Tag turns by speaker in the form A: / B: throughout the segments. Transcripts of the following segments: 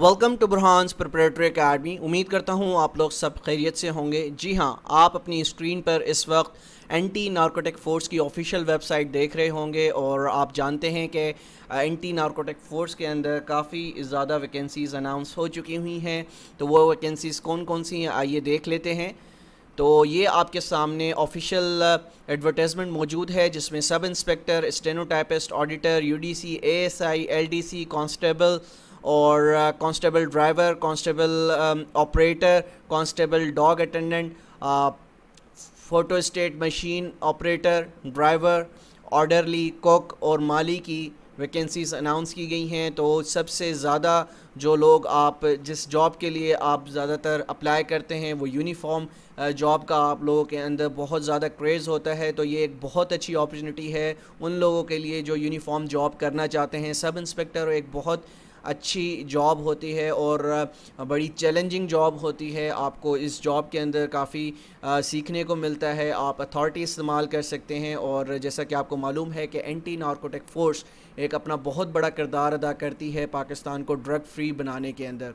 A: welcome to Burhan's preparatory academy उम्मीद करता हूँ आप लोग सब खैरियत से होंगे जी हाँ आप अपनी स्क्रीन पर इस वक्त एंटी नारकोटिक फोर्स की ऑफिशियल वेबसाइट देख रहे होंगे और आप जानते हैं कि एंटी नारकोटिक फोर्स के अंदर काफ़ी ज़्यादा वैकेंसीज़ अनाउंस हो चुकी हुई हैं तो वो वैकेंसीज़ कौन कौन सी हैं आइए देख लेते हैं तो ये आपके सामने ऑफिशियल एडवर्टाइजमेंट मौजूद है जिसमें sub inspector stenotypist auditor UDC ASI LDC constable और constable driver constable operator constable dog attendant photo state machine operator driver orderly cook और माली की वैकेंसीज अनाउंस की गई हैं तो सबसे ज़्यादा जो लोग आप जिस जॉब के लिए आप ज़्यादातर अप्लाई करते हैं वो यूनिफॉर्म जॉब uh, का आप लोगों के अंदर बहुत ज़्यादा क्रेज़ होता है तो ये एक बहुत अच्छी अपॉर्चुनिटी है उन लोगों के लिए जो यूनिफॉर्म जॉब करना चाहते हैं सब इंस्पेक्टर एक बहुत अच्छी जॉब होती है और बड़ी चैलेंजिंग जॉब होती है आपको इस जॉब के अंदर काफ़ी सीखने को मिलता है आप अथॉरिटी इस्तेमाल कर सकते हैं और जैसा कि आपको मालूम है कि एंटी नार्कोटिक फ़ोर्स एक अपना बहुत बड़ा किरदार अदा करती है पाकिस्तान को ड्रग फ्री बनाने के अंदर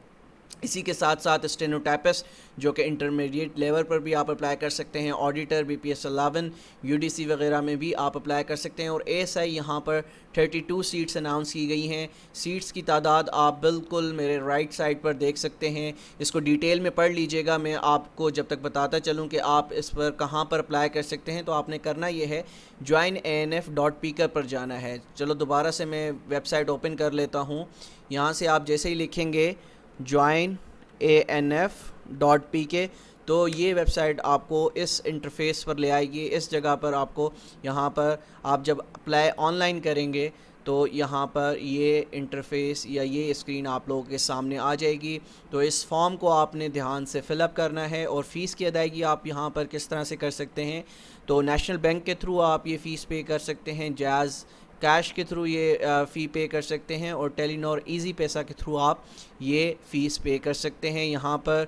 A: इसी के साथ साथ स्टेनोटाइपस जो कि इंटरमीडिएट लेवल पर भी आप अप्लाई कर सकते हैं auditor B P S eleven U D C वगैरह में भी आप अप्लाई कर सकते हैं और एस आई यहाँ पर थर्टी टू सीट्स अनाउंस की गई हैं सीट्स की तादाद आप बिल्कुल मेरे राइट साइड पर देख सकते हैं इसको डिटेल में पढ़ लीजिएगा मैं आपको जब तक बताता चलूँ कि आप इस पर कहाँ पर अप्लाई कर सकते हैं तो आपने करना यह है join A N F dot PK पर जाना है चलो दोबारा से मैं वेबसाइट ओपन कर लेता हूँ यहाँ से आप जैसे ही लिखेंगे join A N F dot P K तो ये वेबसाइट आपको इस इंटरफेस पर ले आएगी इस जगह पर आपको यहाँ पर आप जब अप्लाई ऑनलाइन करेंगे तो यहाँ पर ये इंटरफेस या ये स्क्रीन आप लोगों के सामने आ जाएगी तो इस फॉर्म को आपने ध्यान से फिलअप करना है और फ़ीस की अदायगी आप यहाँ पर किस तरह से कर सकते हैं तो नेशनल बैंक के थ्रू आप ये फ़ीस पे कर सकते हैं जैज़ कैश के थ्रू ये फ़ी पे कर सकते हैं और टेलीनॉर इजी पैसा के थ्रू आप ये फ़ीस पे कर सकते हैं यहाँ पर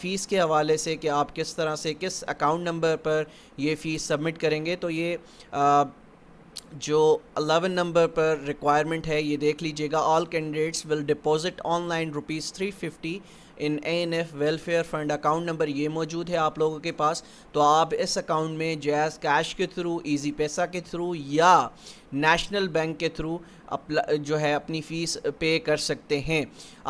A: फ़ीस के हवाले से कि आप किस तरह से किस अकाउंट नंबर पर ये फ़ीस सबमिट करेंगे तो ये आ, जो 11 नंबर पर रिक्वायरमेंट है ये देख लीजिएगा all candidates will deposit online rupees three fifty in F welfare fund account number ये मौजूद है आप लोगों के पास तो आप इस अकाउंट में जैज़ कैश के थ्रू ईजी पैसा के थ्रू या नेशनल बैंक के थ्रू जो है अपनी फ़ीस पे कर सकते हैं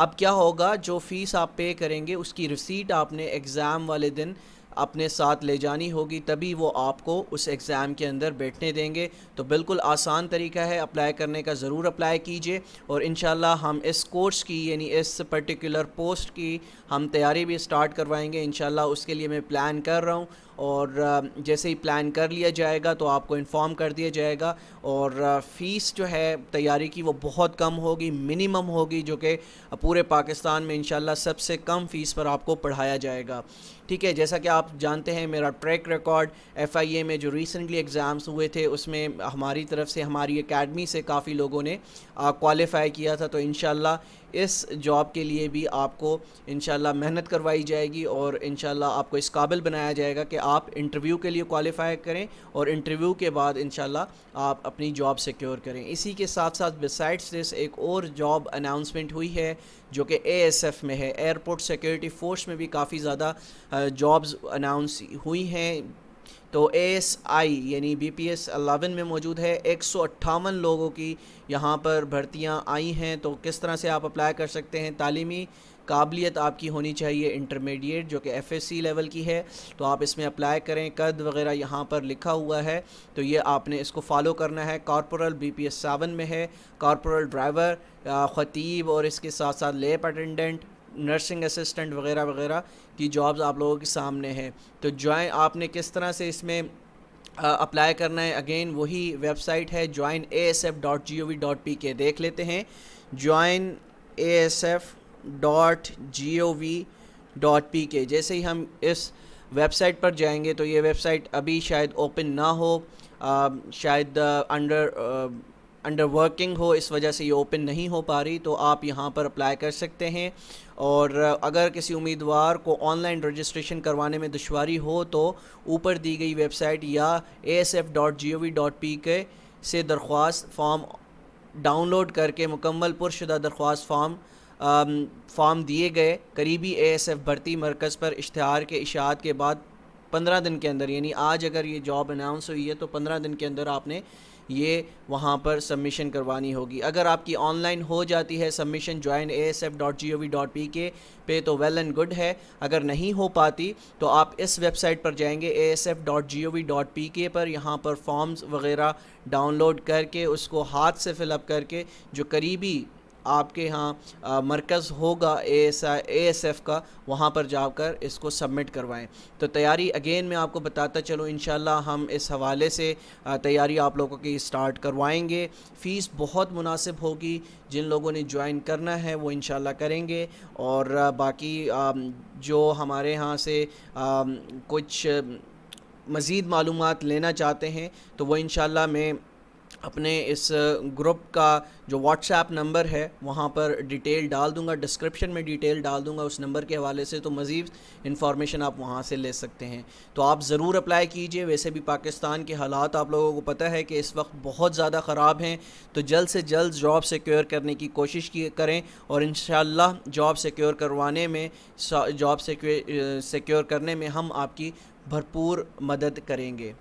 A: अब क्या होगा जो फ़ीस आप पे करेंगे उसकी रिसीट आपने एग्ज़ाम वाले दिन अपने साथ ले जानी होगी तभी वो आपको उस एग्ज़ाम के अंदर बैठने देंगे तो बिल्कुल आसान तरीका है अप्लाई करने का ज़रूर अप्लाई कीजिए और इन हम इस कोर्स की यानी इस पर्टिकुलर पोस्ट की हम तैयारी भी स्टार्ट करवाएंगे इन उसके लिए मैं प्लान कर रहा हूँ और जैसे ही प्लान कर लिया जाएगा तो आपको इन्फॉर्म कर दिया जाएगा और फ़ीस जो है तैयारी की वो बहुत कम होगी मिनिमम होगी जो कि पूरे पाकिस्तान में इन सबसे कम फ़ीस पर आपको पढ़ाया जाएगा ठीक है जैसा कि आप जानते हैं मेरा ट्रैक रिकॉर्ड एफआईए में जो रिसेंटली एग्ज़ाम्स हुए थे उसमें हमारी तरफ से हमारी एकेडमी से काफ़ी लोगों ने क्वालिफ़ाई किया था तो इन इस जॉब के लिए भी आपको इन मेहनत करवाई जाएगी और इन आपको इस काबिल बनाया जाएगा कि आप इंटरव्यू के लिए क्वालिफाई करें और इंटरव्यू के बाद इन आप अपनी जॉब सिक्योर करें इसी के साथ साथ बिसाइड्स दिस एक और जॉब अनाउंसमेंट हुई है जो कि एएसएफ में है एयरपोर्ट सिक्योरिटी फोर्स में भी काफ़ी ज़्यादा जॉब्स अनाउंस हुई हैं तो ए एस आई यानी बी पी एस अलावन में मौजूद है एक सौ अट्ठावन लोगों की यहाँ पर भर्तियाँ आई हैं तो किस तरह से आप अप्लाई कर सकते हैं तालीमी काबिलियत आपकी होनी चाहिए इंटरमीडिएट जो कि एफ एस सी लेवल की है तो आप इसमें अप्लाई करें कद वगैरह यहाँ पर लिखा हुआ है तो ये आपने इसको फॉलो करना है corporal B P S seven में है कॉरपोरल ड्राइवर ख़तीब और इसके साथ साथ लेप अटेंडेंट नर्सिंग असिस्टेंट वगैरह वगैरह की जॉब्स आप लोगों के सामने हैं तो ज्वाइन आपने किस तरह से इसमें अप्लाई करना है अगेन वही वेबसाइट है join A S F dot G O V dot P K देख लेते हैं join A S F dot G O V dot P K जैसे ही हम इस वेबसाइट पर जाएंगे तो ये वेबसाइट अभी शायद ओपन ना हो आ, शायद अंडर अंडर वर्किंग हो इस वजह से ये ओपन नहीं हो पा रही तो आप यहाँ पर अप्लाई कर सकते हैं और अगर किसी उम्मीदवार को ऑनलाइन रजिस्ट्रेशन करवाने में दुशारी हो तो ऊपर दी गई वेबसाइट या S F dot G O V dot P K से दरख्वास्त फॉर्म डाउनलोड करके मुकम्मल पुरशुदा दरख्वास्त फॉर्म फॉर्म um, दिए गए करीबी एस एफ़ भर्ती मरकज़ पर इश्तहार के इशात के बाद पंद्रह दिन के अंदर यानी आज अगर ये जॉब अनाउंस हुई है तो पंद्रह दिन के अंदर आपने ये वहाँ पर सबमिशन करवानी होगी अगर आपकी ऑनलाइन हो जाती है submission join A S F dot G O V dot P K पे तो वेल एंड गुड है अगर नहीं हो पाती तो आप इस वेबसाइट पर जाएंगे A S F dot G O V dot P K पर यहाँ पर फॉर्म्स वगैरह डाउनलोड करके उसको हाथ से फिलअप करके जो करीबी आपके यहाँ मरकज़ होगा एस एफ़ का वहाँ पर जाकर इसको सबमिट करवाएं तो तैयारी अगेन मैं आपको बताता चलूँ इन हम इस हवाले से तैयारी आप लोगों की स्टार्ट करवाएंगे फ़ीस बहुत मुनासिब होगी जिन लोगों ने ज्वाइन करना है वो इन करेंगे और बाकी जो हमारे यहाँ से कुछ मज़ीद मालूम लेना चाहते हैं तो वो इन मैं अपने इस ग्रुप का जो व्हाट्सएप नंबर है वहाँ पर डिटेल डाल दूंगा डिस्क्रिप्शन में डिटेल डाल दूंगा उस नंबर के हवाले से तो मज़ीद इन्फॉर्मेशन आप वहाँ से ले सकते हैं तो आप ज़रूर अप्लाई कीजिए वैसे भी पाकिस्तान के हालात आप लोगों को पता है कि इस वक्त बहुत ज़्यादा ख़राब हैं तो जल्द से जल्द जॉब सिक्योर करने की कोशिश करें और इन जॉब सिक्योर करवाने में जॉब सिक्योर करने में हम आपकी भरपूर मदद करेंगे